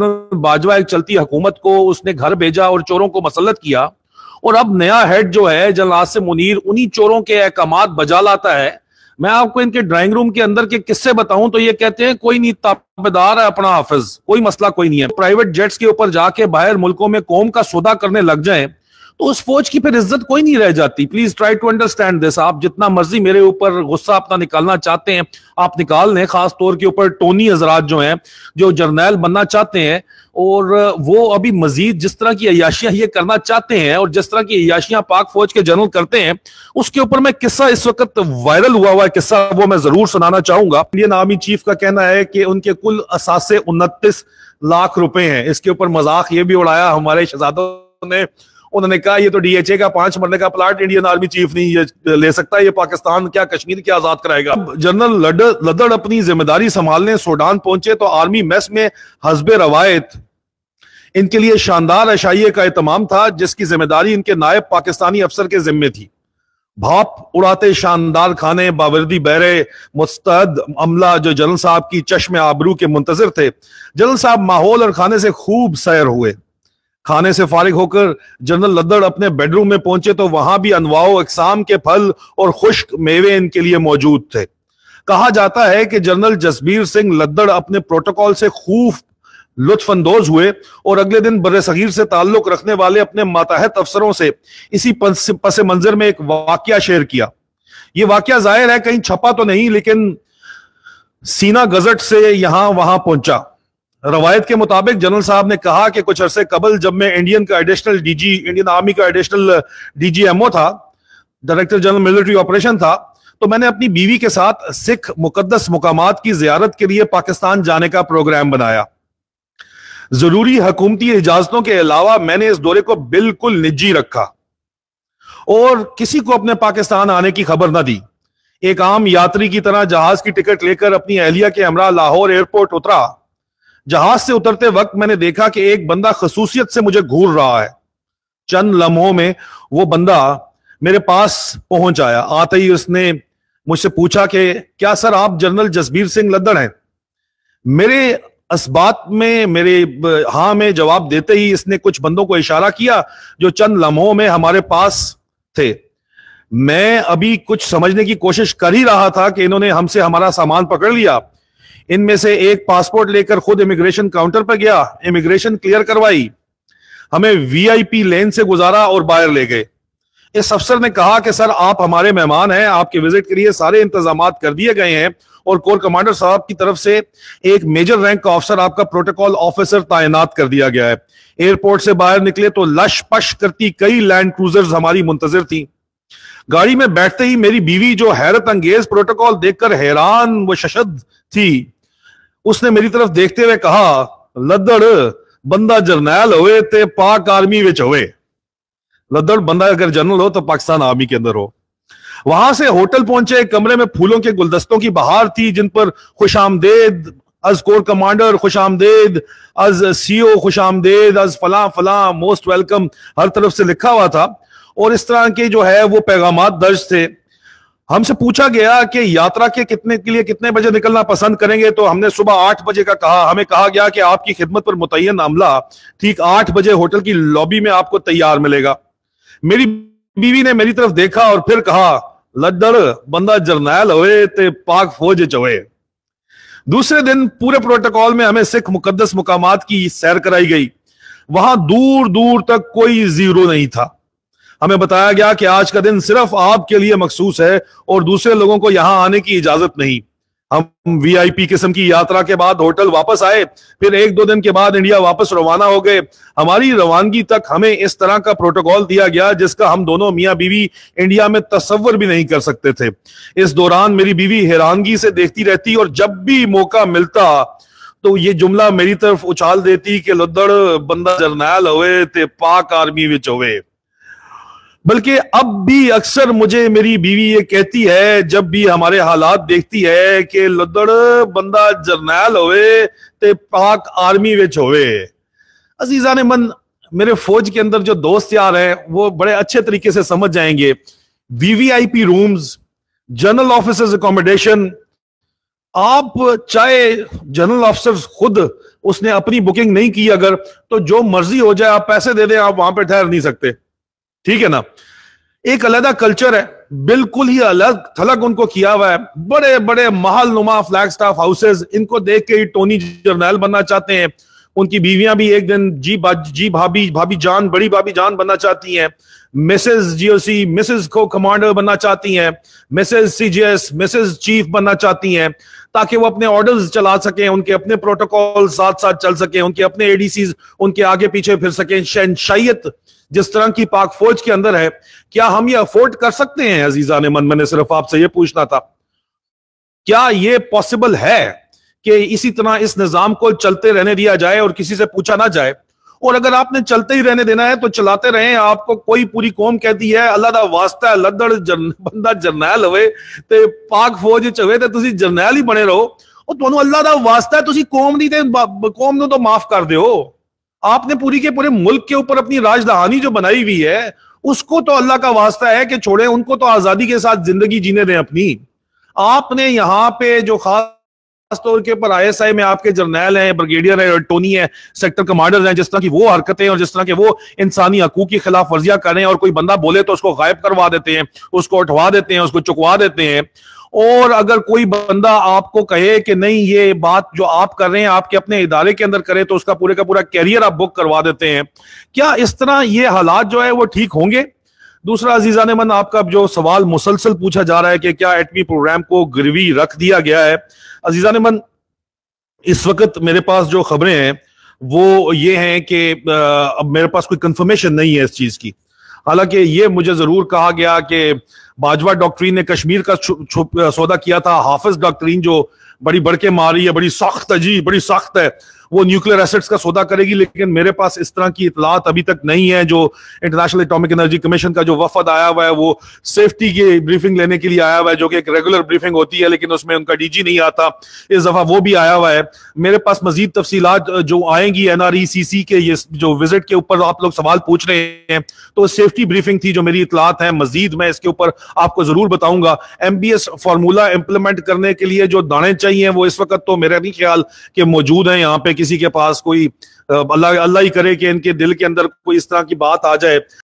बाजवा एक चलती हुकूमत को उसने घर भेजा और चोरों को मसलत किया और अब नया हेड जो है जल आसिम मुनीर उन्हीं चोरों के अहकाम बजा लाता है मैं आपको इनके ड्राइंग रूम के अंदर के किस्से बताऊं तो ये कहते हैं कोई नहीं ताबेदार है अपना हाफिज कोई मसला कोई नहीं है प्राइवेट जेट्स के ऊपर जाके बाहर मुल्कों में कौम का सौदा करने लग जाए तो उस फौज की फिर इज्जत कोई नहीं रह जाती please try to understand this आप जितना मर्जी मेरे ऊपर गुस्सा अपना निकालना चाहते हैं आप निकाल लें खास तौर के ऊपर टोनी हजरात जो हैं जो जर्नैल बनना चाहते हैं और वो अभी मजीद जिस तरह की अयाशियां ये करना चाहते हैं और जिस तरह की अयाशियां पाक फौज के जनरल करते हैं उसके ऊपर मैं किस्सा इस वक्त वायरल हुआ हुआ किस्सा वो मैं जरूर सुनाना चाहूंगा इंडियन आर्मी चीफ का कहना है कि उनके कुल असासे उनतीस लाख रुपए हैं इसके ऊपर मजाक ये भी उड़ाया हमारे शहजादों ने उन्होंने कहा ये तो डीएचए का पांच मरने का प्लाट इंडियन आर्मी चीफ नहीं ये ले सकता ये पाकिस्तान क्या कश्मीर क्या आजाद कराएगा जनरल लदड़ अपनी जिम्मेदारी संभालने सोडान पहुंचे तो आर्मी मेस में हजब रवायत इनके लिए शानदार अशाइये का एहतमाम था जिसकी जिम्मेदारी इनके नायब पाकिस्तानी अफसर के जिम्मे थी भाप उड़ाते शानदार खाने बावर्दी बहरे मुस्तद अमला जो जनरल साहब की चश्मे आबरू के मुंतजर थे जनरल साहब माहौल और खाने से खूब सैर हुए खाने से फारिग होकर जनरल लद्दड़ अपने बेडरूम में पहुंचे तो वहां भी अनवाओ अकसाम के फल और खुश्क मेवे इनके लिए मौजूद थे कहा जाता है कि जनरल जसबीर सिंह लद्दड़ अपने प्रोटोकॉल से खूब लुत्फानंदोज हुए और अगले दिन बर सगीर से ताल्लुक रखने वाले अपने माताहत अफसरों से इसी पस मंजर में एक वाक्य शेयर किया ये वाक्य जाहिर है कहीं छपा तो नहीं लेकिन सीना गजट से यहां वहां पहुंचा रवायत के मुताबिक जनरल साहब ने कहा कि कुछ अरसे कबल जब मैं इंडियन का एडिशनल डीजी इंडियन आर्मी का एडिशनल डीजीएमओ uh, था डायरेक्टर जनरल मिलिट्री ऑपरेशन था तो मैंने अपनी बीवी के साथ सिख मुकदस मुकाम की जियारत के लिए पाकिस्तान जाने का प्रोग्राम बनाया जरूरी हकूमती इजाजतों के अलावा मैंने इस दौरे को बिल्कुल निजी रखा और किसी को अपने पाकिस्तान आने की खबर ना दी एक आम यात्री की तरह जहाज की टिकट लेकर अपनी अहलिया के हमरा लाहौर एयरपोर्ट उतरा जहाज से उतरते वक्त मैंने देखा कि एक बंदा खसूसियत से मुझे घूर रहा है चंद लम्हों में वो बंदा मेरे पास पहुंच आया आते ही उसने मुझसे पूछा कि क्या सर आप जनरल जसबीर सिंह लद्दड़ हैं मेरे असबात में मेरे हाँ में जवाब देते ही इसने कुछ बंदों को इशारा किया जो चंद लम्हों में हमारे पास थे मैं अभी कुछ समझने की कोशिश कर ही रहा था कि इन्होंने हमसे हमारा सामान पकड़ लिया इनमें से एक पासपोर्ट लेकर खुद इमिग्रेशन काउंटर पर गया इमिग्रेशन क्लियर करवाई हमें वीआईपी लेन से गुजारा और बाहर ले गए इस अफसर ने कहा कि सर आप हमारे मेहमान हैं आपके विजिट के लिए सारे इंतजाम कर दिए गए हैं और कोर कमांडर साहब की तरफ से एक मेजर रैंक का ऑफिसर आपका प्रोटोकॉल ऑफिसर तैनात कर दिया गया है एयरपोर्ट से बाहर निकले तो लश पश करती कई लैंड क्रूजर हमारी मुंतजर थी गाड़ी में बैठते ही मेरी बीवी जो हैरत अंगेज प्रोटोकॉल देखकर हैरान व शशद थी उसने मेरी तरफ देखते हुए कहा लद्दड़ बंदा जर्नैल होए ते पाक आर्मी विच होए लद्दड़ बंदा अगर जनरल हो तो पाकिस्तान आर्मी के अंदर हो वहां से होटल पहुंचे कमरे में फूलों के गुलदस्तों की बहार थी जिन पर खुश आमदेद अज कोर कमांडर खुश आमदेद अज सीओ e खुश आमदेद अज फला फला मोस्ट वेलकम हर तरफ से लिखा हुआ था और इस तरह के जो है वो पैगाम दर्ज थे हमसे पूछा गया कि यात्रा के कितने के लिए कितने बजे निकलना पसंद करेंगे तो हमने सुबह आठ बजे का कहा हमें कहा गया कि आपकी खिदमत पर मुतयन अमला ठीक आठ बजे होटल की लॉबी में आपको तैयार मिलेगा मेरी बीवी ने मेरी तरफ देखा और फिर कहा लड्डर बंदा जर्नैल होए ते पाक फौज चवे दूसरे दिन पूरे प्रोटोकॉल में हमें सिख मुकदस मुकाम की सैर कराई गई वहां दूर दूर तक कोई जीरो नहीं था हमें बताया गया कि आज का दिन सिर्फ आपके लिए मखसूस है और दूसरे लोगों को यहां आने की इजाजत नहीं हम वीआईपी किस्म की यात्रा के बाद होटल वापस आए फिर एक दो दिन के बाद इंडिया वापस रवाना हो गए हमारी रवानगी तक हमें इस तरह का प्रोटोकॉल दिया गया जिसका हम दोनों मियां बीवी इंडिया में तस्वर भी नहीं कर सकते थे इस दौरान मेरी बीवी हैरानगी से देखती रहती और जब भी मौका मिलता तो ये जुमला मेरी तरफ उछाल देती कि लुदड़ बंदा जरनैल हो पाक आर्मी विच होवे बल्कि अब भी अक्सर मुझे मेरी बीवी ये कहती है जब भी हमारे हालात देखती है कि लदड़ बंदा जरनैल होवे ते पाक आर्मी विच होवे अजीजा ने मन मेरे फौज के अंदर जो दोस्त यार हैं वो बड़े अच्छे तरीके से समझ जाएंगे VVIP rooms general officers accommodation आप चाहे जनरल ऑफिसर खुद उसने अपनी बुकिंग नहीं की अगर तो जो मर्जी हो जाए आप पैसे दे दें आप वहां पर ठहर नहीं सकते ठीक है ना एक अलग कल्चर है बिल्कुल ही अलग थलग उनको किया हुआ है बड़े बड़े महल नुमा फ्लैग स्टाफ हाउसेज इनको देख के ही टोनी जर्नैल बनना चाहते हैं उनकी बीवियां भी एक दिन जी जी भाभी भाभी जान बड़ी भाभी जान बनना चाहती हैं मिसेस जीओसी मिसेस को कमांडर बनना चाहती हैं मिसेस सीजीएस मिसेस चीफ बनना चाहती हैं ताकि वो अपने ऑर्डर्स चला सकें उनके अपने प्रोटोकॉल साथ साथ चल सकें उनके अपने एडीसी उनके आगे पीछे फिर सकें शहनशाइत जिस तरह की पाक फौज के अंदर है क्या हम ये अफोर्ड कर सकते हैं अजीजा ने मन मैंने सिर्फ आपसे ये पूछना था क्या ये पॉसिबल है कि इसी तरह इस निजाम को चलते रहने दिया जाए और किसी से पूछा ना जाए और अगर आपने चलते ही रहने देना है तो चलाते रहे आपको कोई पूरी कौम कहती है अल्लाह का वास्ता है लदड़ जर, बंदा जरनैल हो पाक फौज हो ਹੋਵੇ जरनैल ही बने रहो और ਰਹੋ ਉਹ ਤੁਹਾਨੂੰ ਅੱਲਾਹ ਦਾ ਵਾਸਤਾ ਹੈ तो ਕੌਮ ਦੀ ਤੇ ਕੌਮ ਨੂੰ आपने पूरी के पूरे मुल्क के ऊपर अपनी राजधानी जो बनाई हुई है उसको तो अल्लाह का वास्ता है कि छोड़े उनको तो आजादी के साथ जिंदगी जीने दें अपनी आपने यहाँ पे जो खास तौर के ऊपर आईएसआई में आपके जर्नैल हैं ब्रिगेडियर है टोनी है सेक्टर कमांडर हैं जिस तरह की वो हरकतें और जिस तरह के वो इंसानी हकूक की खिलाफ वर्जिया करें और कोई बंदा बोले तो उसको गायब करवा देते हैं उसको उठवा देते हैं उसको चुकवा देते हैं और अगर कोई बंदा आपको कहे कि नहीं ये बात जो आप कर रहे हैं आपके अपने इदारे के अंदर करें तो उसका पूरे का पूरा कैरियर आप बुक करवा देते हैं क्या इस तरह ये हालात जो है वो ठीक होंगे दूसरा अजीजा ने मन आपका जो सवाल मुसलसल पूछा जा रहा है कि क्या एटमी प्रोग्राम को गिरवी रख दिया गया है अजीजा ने मन इस वक्त मेरे पास जो खबरें हैं वो ये हैं कि अब मेरे पास कोई कंफर्मेशन नहीं है इस चीज की हालांकि ये मुझे जरूर कहा गया कि बाजवा डॉक्टरीन ने कश्मीर का सौदा किया था हाफिज डॉक्टरीन जो बड़ी बड़के मारी है बड़ी सख्त अजीब बड़ी सख्त है वो न्यूक्लियर एसेट्स का सौदा करेगी लेकिन मेरे पास इस तरह की इतलात अभी तक नहीं है जो इंटरनेशनल एटॉमिक एनर्जी कमीशन का जो वफद आया हुआ है वो सेफ्टी की ब्रीफिंग लेने के लिए आया हुआ है जो कि एक रेगुलर ब्रीफिंग होती है लेकिन उसमें उनका डीजी नहीं आता इस दफा वो भी आया हुआ है मेरे पास मजीद तफसीत जो आएंगी एनआरईसीसी e, के ये जो विजिट के ऊपर आप लोग सवाल पूछ रहे हैं तो सेफ्टी ब्रीफिंग थी जो मेरी इतलात है मजीद मैं इसके ऊपर आपको जरूर बताऊंगा एमबीएस फार्मूला इंप्लीमेंट करने के लिए जो दाने चाहिए वो इस वक्त तो मेरा नहीं ख्याल कि मौजूद है यहाँ पे किसी के पास कोई अल्लाह अल्लाह ही करे कि इनके दिल के अंदर कोई इस तरह की बात आ जाए